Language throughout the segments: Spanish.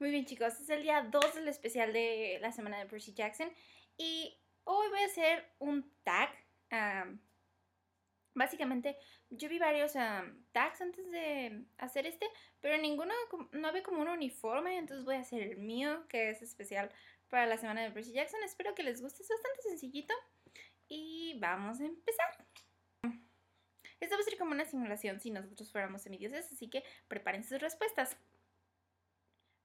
Muy bien chicos, es el día 2 del especial de la semana de Percy Jackson y hoy voy a hacer un tag. básicamente yo vi varios tags antes de hacer este, pero ninguno, no había como un uniforme, entonces voy a hacer el mío que es especial para la semana de Percy Jackson. Espero que les guste, es bastante sencillito y vamos a empezar. Esto va a ser como una simulación si nosotros fuéramos semidioses, así que preparen sus respuestas.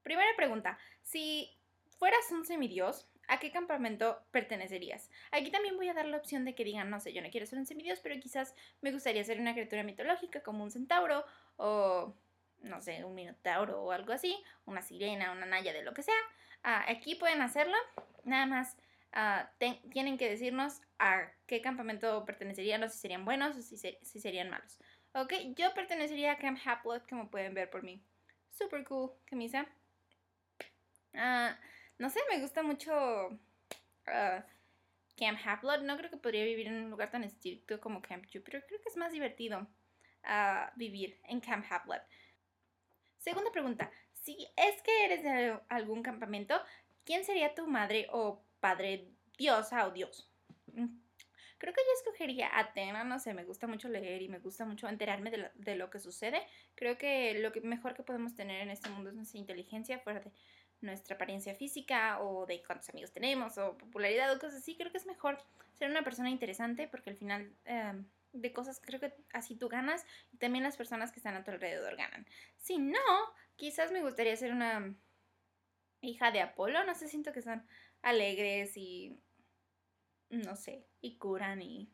Primera pregunta, si fueras un semidios, ¿a qué campamento pertenecerías? Aquí también voy a dar la opción de que digan, no sé, yo no quiero ser un semidios, pero quizás me gustaría ser una criatura mitológica como un centauro o, no sé, un minotauro o algo así, una sirena, una naya de lo que sea. Ah, aquí pueden hacerlo, nada más ah, tienen que decirnos a qué campamento pertenecerían o si serían buenos o si, serían malos. Ok, yo pertenecería a Camp Haplot, como pueden ver por mí. super cool camisa. Ah, no sé, me gusta mucho ah, Camp Haplot. No creo que podría vivir en un lugar tan estricto como Camp Jupiter. Creo que es más divertido ah, vivir en Camp Haplot. Segunda pregunta. Si es que eres de algún campamento, ¿quién sería tu madre o padre diosa o dios? Mm, creo que yo escogería Atena, no sé, me gusta mucho leer y me gusta mucho enterarme de lo, que sucede. Creo que lo mejor que podemos tener en este mundo es nuestra inteligencia Fuerte nuestra apariencia física o de cuántos amigos tenemos o popularidad o cosas así. Creo que es mejor ser una persona interesante porque al final em, de cosas creo que así tú ganas y también las personas que están a tu alrededor ganan. Si no, quizás me gustaría ser una hija de Apolo. No sé, siento que son alegres y no sé, y curan y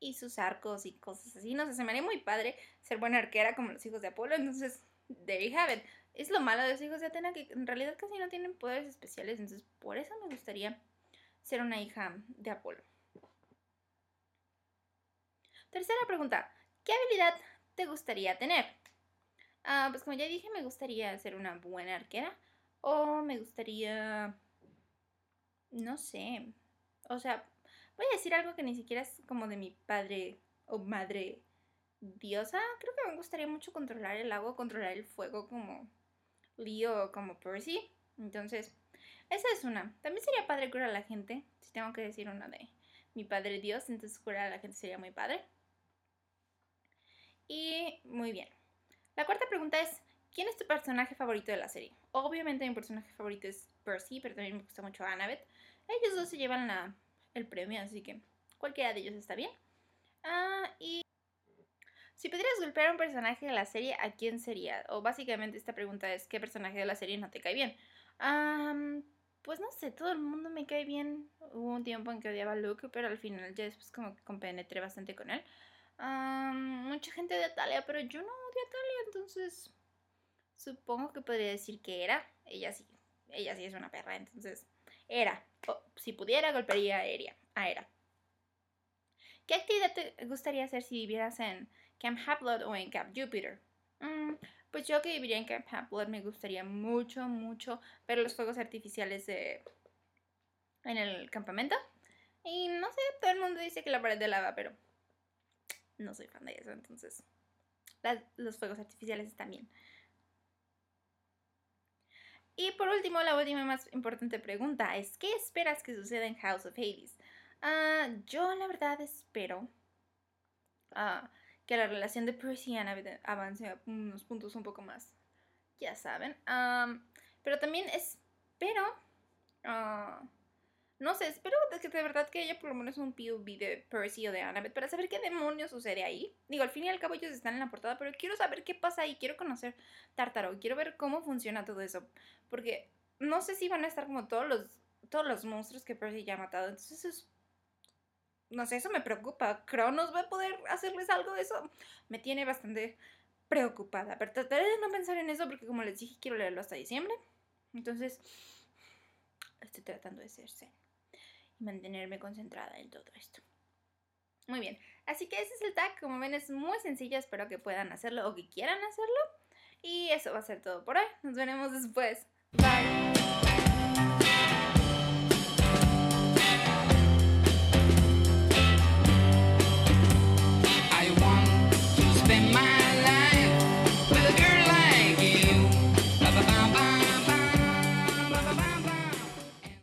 y sus arcos y cosas así. No sé, se me haría muy padre ser buena arquera como los hijos de Apolo. Entonces, there you have it. Es lo malo de los hijos de Atena que en realidad casi no tienen poderes especiales, entonces por eso me gustaría ser una hija de Apolo. Tercera pregunta, ¿qué habilidad te gustaría tener? Ah, pues como ya dije, me gustaría ser una buena arquera o me gustaría... no sé. O sea, voy a decir algo que ni siquiera es como de mi padre o madre diosa. Creo que me gustaría mucho controlar el agua, controlar el fuego como Leo como Percy. Entonces, esa es una. También sería padre curar a la gente. Si tengo que decir una de mi padre Dios, entonces curar a la gente sería muy padre. Y muy bien. La cuarta pregunta es, ¿quién es tu personaje favorito de la serie? Obviamente mi personaje favorito es Percy, pero también me gusta mucho Annabeth. Ellos dos se llevan el premio, así que cualquiera de ellos está bien. Ah, y si pudieras golpear a un personaje de la serie, ¿a quién sería? O básicamente esta pregunta es, ¿qué personaje de la serie no te cae bien? pues no sé, todo el mundo me cae bien. Hubo un tiempo en que odiaba a Luke, pero al final ya después como que compenetré bastante con él. mucha gente de Talia, pero yo no odio a Talia, entonces supongo que podría decir que era. Ella sí, ella sí es una perra, entonces era. si pudiera, golpearía a Era. ¿Qué actividad te gustaría hacer si vivieras en Camp Haplot o en Camp Jupiter. Mm, pues yo que viviría en Camp Haplot me gustaría mucho, mucho ver los fuegos artificiales de, en el campamento. Y no sé, todo el mundo dice que la pared de lava, pero no soy fan de eso, entonces los fuegos artificiales están bien. Y por último, la última y más importante pregunta es, ¿qué esperas que suceda en House of Hades? Ah, yo la verdad espero ah, la relación de Percy y Annabeth avance unos puntos un poco más, ya saben. pero también espero, pero ah, no sé, espero que de verdad que ella por lo menos un POV de Percy o de Annabeth para saber qué demonios sucede ahí. Digo, al fin y al cabo ellos están en la portada, pero quiero saber qué pasa ahí, quiero conocer Tartaro, quiero ver cómo funciona todo eso, porque no sé si van a estar como todos los todos los monstruos que Percy ya ha matado. Entonces eso es no sé, eso me preocupa. ¿Cronos va a poder hacerles algo de eso? Me tiene bastante preocupada, pero trataré de no pensar en eso porque como les dije, quiero leerlo hasta diciembre. Entonces, estoy tratando de ser y mantenerme concentrada en todo esto. Muy bien, así que ese es el tag, como ven es muy sencillo, espero que puedan hacerlo o que quieran hacerlo. Y eso va a ser todo por hoy, nos veremos después. Bye.